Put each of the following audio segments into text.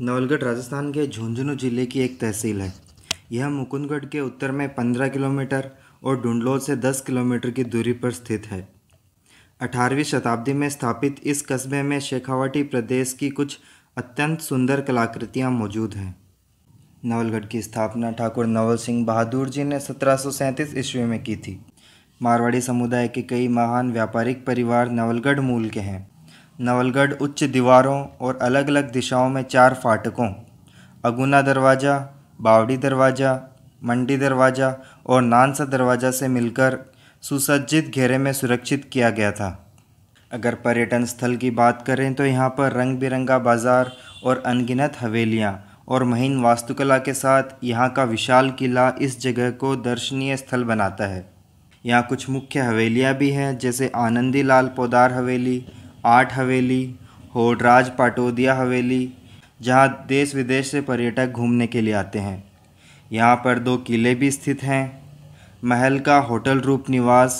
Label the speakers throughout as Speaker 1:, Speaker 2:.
Speaker 1: नवलगढ़ राजस्थान के झुंझुनू जिले की एक तहसील है यह मुकुंदगढ़ के उत्तर में 15 किलोमीटर और डुंडलोल से 10 किलोमीटर की दूरी पर स्थित है 18वीं शताब्दी में स्थापित इस कस्बे में शेखावाटी प्रदेश की कुछ अत्यंत सुंदर कलाकृतियाँ मौजूद हैं नवलगढ़ की स्थापना ठाकुर नवल सिंह बहादुर जी ने सत्रह ईस्वी में की थी मारवाड़ी समुदाय के कई महान व्यापारिक परिवार नवलगढ़ मूल के हैं नवलगढ़ उच्च दीवारों और अलग अलग दिशाओं में चार फाटकों अगुना दरवाज़ा बावड़ी दरवाज़ा मंडी दरवाज़ा और नानसा दरवाज़ा से मिलकर सुसज्जित घेरे में सुरक्षित किया गया था अगर पर्यटन स्थल की बात करें तो यहाँ पर रंग बिरंगा बाज़ार और अनगिनत हवेलियाँ और महीन वास्तुकला के साथ यहाँ का विशाल किला इस जगह को दर्शनीय स्थल बनाता है यहाँ कुछ मुख्य हवेलियाँ भी हैं जैसे आनंदी लाल पोदार हवेली आठ हवेली होडराज पाटोदिया हवेली जहां देश विदेश से पर्यटक घूमने के लिए आते हैं यहां पर दो किले भी स्थित हैं महल का होटल रूप निवास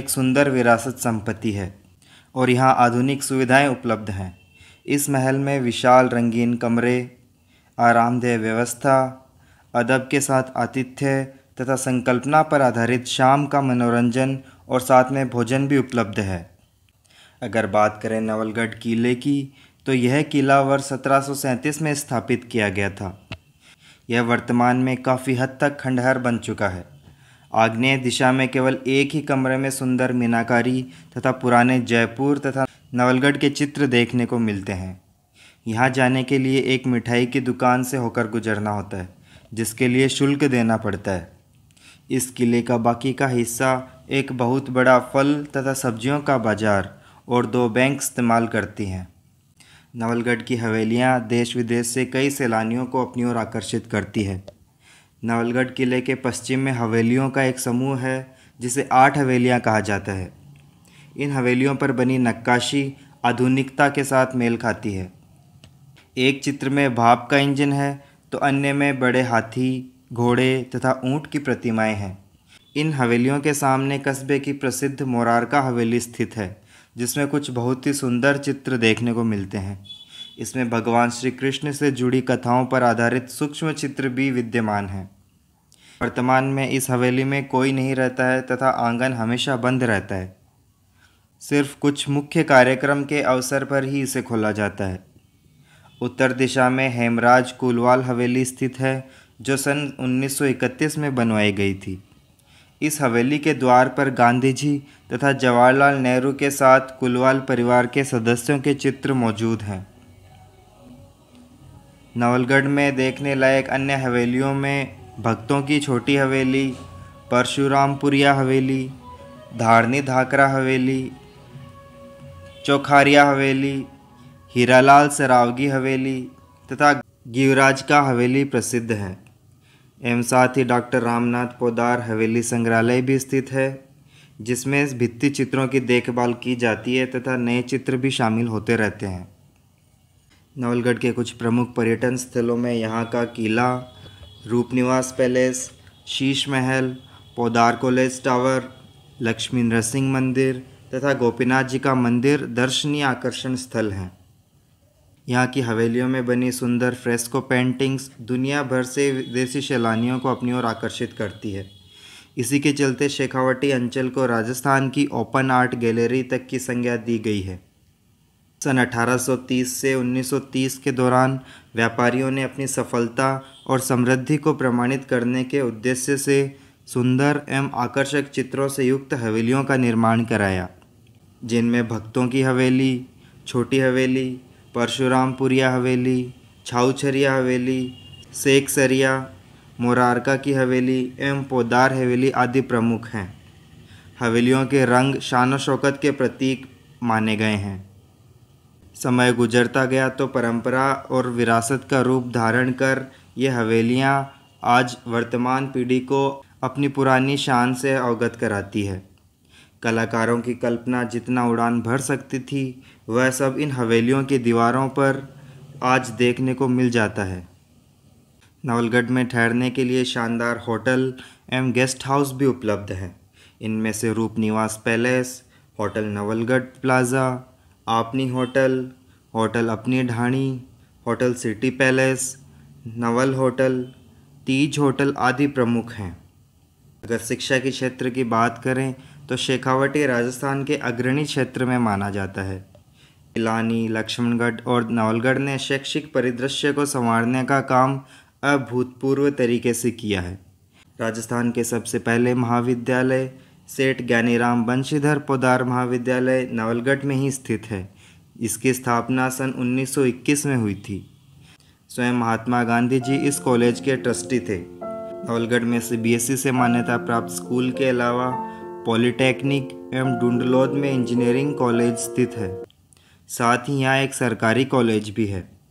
Speaker 1: एक सुंदर विरासत संपत्ति है और यहाँ आधुनिक सुविधाएं उपलब्ध हैं इस महल में विशाल रंगीन कमरे आरामदेह व्यवस्था अदब के साथ आतिथ्य तथा संकल्पना पर आधारित शाम का मनोरंजन और साथ में भोजन भी उपलब्ध है अगर बात करें नवलगढ़ किले की तो यह किला वर्ष सत्रह में स्थापित किया गया था यह वर्तमान में काफ़ी हद तक खंडहर बन चुका है आग्नेय दिशा में केवल एक ही कमरे में सुंदर मीनाकारी तथा पुराने जयपुर तथा नवलगढ़ के चित्र देखने को मिलते हैं यहाँ जाने के लिए एक मिठाई की दुकान से होकर गुजरना होता है जिसके लिए शुल्क देना पड़ता है इस किले का बाकी का हिस्सा एक बहुत बड़ा फल तथा सब्जियों का बाज़ार और दो बैंक इस्तेमाल करती हैं नवलगढ़ की हवेलियाँ देश विदेश से कई सैलानियों को अपनी ओर आकर्षित करती है नवलगढ़ किले के पश्चिम में हवेलियों का एक समूह है जिसे आठ हवेलियाँ कहा जाता है इन हवेलियों पर बनी नक्काशी आधुनिकता के साथ मेल खाती है एक चित्र में भाप का इंजन है तो अन्य में बड़े हाथी घोड़े तथा ऊंट की प्रतिमाएं हैं इन हवेलियों के सामने कस्बे की प्रसिद्ध मोरारका हवेली स्थित है जिसमें कुछ बहुत ही सुंदर चित्र देखने को मिलते हैं इसमें भगवान श्री कृष्ण से जुड़ी कथाओं पर आधारित सूक्ष्म चित्र भी विद्यमान हैं वर्तमान में इस हवेली में कोई नहीं रहता है तथा आंगन हमेशा बंद रहता है सिर्फ कुछ मुख्य कार्यक्रम के अवसर पर ही इसे खोला जाता है उत्तर दिशा में हेमराज कुलवाल हवेली स्थित है जो सन 1931 में बनवाई गई थी इस हवेली के द्वार पर गांधी जी तथा जवाहरलाल नेहरू के साथ कुलवाल परिवार के सदस्यों के चित्र मौजूद हैं नवलगढ़ में देखने लायक अन्य हवेलियों में भक्तों की छोटी हवेली परशुरामपुरिया हवेली धारनी धाकरा हवेली चौखारिया हवेली हीरालाल सरावगी हवेली तथा गिवराज का हवेली प्रसिद्ध है एवं साथ ही डॉक्टर रामनाथ पोदार हवेली संग्रहालय भी स्थित है जिसमें भित्ति चित्रों की देखभाल की जाती है तथा नए चित्र भी शामिल होते रहते हैं नवलगढ़ के कुछ प्रमुख पर्यटन स्थलों में यहाँ का किला रूपनिवास palace Sheesh Mahal Podar college tower Lakshmi Narsingh Mandir तथा गोपीनाथ जी का मंदिर दर्शनीय आकर्षण स्थल हैं यहाँ की हवेलियों में बनी सुंदर फ्रेस्को पेंटिंग्स दुनिया भर से विदेशी सैलानियों को अपनी ओर आकर्षित करती है इसी के चलते शेखावटी अंचल को राजस्थान की ओपन आर्ट गैलरी तक की संज्ञा दी गई है सन 1830 से 1930 के दौरान व्यापारियों ने अपनी सफलता और समृद्धि को प्रमाणित करने के उद्देश्य से सुंदर एवं आकर्षक चित्रों से युक्त हवेलियों का निर्माण कराया जिनमें भक्तों की हवेली छोटी हवेली परशुरामपुरिया हवेली छाऊछरिया हवेली शेख सरिया मोरारका की हवेली एवं पोदार हवेली आदि प्रमुख हैं हवेलियों के रंग शान शौकत के प्रतीक माने गए हैं समय गुजरता गया तो परंपरा और विरासत का रूप धारण कर ये हवेलियाँ आज वर्तमान पीढ़ी को अपनी पुरानी शान से अवगत कराती है कलाकारों की कल्पना जितना उड़ान भर सकती थी वह सब इन हवेलियों की दीवारों पर आज देखने को मिल जाता है नवलगढ़ में ठहरने के लिए शानदार होटल एवं गेस्ट हाउस भी उपलब्ध हैं इनमें से Roop Niwas palace hotel Nawalgarh plaza Apni hotel hotel Apni Dhani hotel city palace Naval hotel Teej hotel आदि प्रमुख हैं अगर शिक्षा के क्षेत्र की बात करें तो शेखावटी राजस्थान के अग्रणी क्षेत्र में माना जाता है इलानी लक्ष्मणगढ़ और नवलगढ़ ने शैक्षिक परिदृश्य को संवारने का काम अभूतपूर्व तरीके से किया है राजस्थान के सबसे पहले महाविद्यालय सेठ ज्ञानीराम बंशीधर पोदार महाविद्यालय नवलगढ़ में ही स्थित है इसकी स्थापना सन 1921 में हुई थी स्वयं महात्मा गांधी जी इस कॉलेज के ट्रस्टी थे नवलगढ़ में बी से मान्यता प्राप्त स्कूल के अलावा पॉलिटेक्निक एवं डुंडलोद में इंजीनियरिंग कॉलेज स्थित है साथ ही यहाँ एक सरकारी कॉलेज भी है